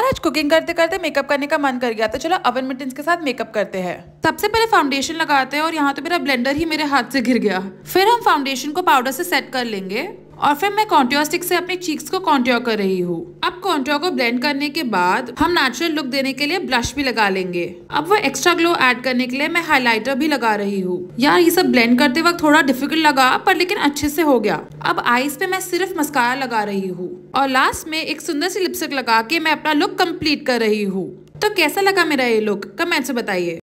यार आज कुकिंग करते करते मेकअप करने का मन कर गया तो चलो अवन मिटिन के साथ मेकअप करते हैं सबसे पहले फाउंडेशन लगाते हैं और यहाँ तो मेरा ब्लेंडर ही मेरे हाथ से गिर गया फिर हम फाउंडेशन को पाउडर से सेट कर लेंगे और फिर मैं कॉन्ट्योर स्टिक से अपने चीक्स को कॉन्ट्योर कर रही हूँ अब कॉन्ट्योर को ब्लेंड करने के बाद हम नेचुरल लुक देने के लिए ब्लश भी लगा लेंगे अब वो एक्स्ट्रा ग्लो ऐड करने के लिए मैं हाइलाइटर भी लगा रही हूँ यार ये सब ब्लेंड करते वक्त थोड़ा डिफिकल्ट लगा पर लेकिन अच्छे से हो गया अब आईज पे मैं सिर्फ मस्कारा लगा रही हूँ और लास्ट में एक सुंदर सी लिपस्टिक लगा के मैं अपना लुक कम्प्लीट कर रही हूँ तो कैसा लगा मेरा ये लुक कमेंट से बताइए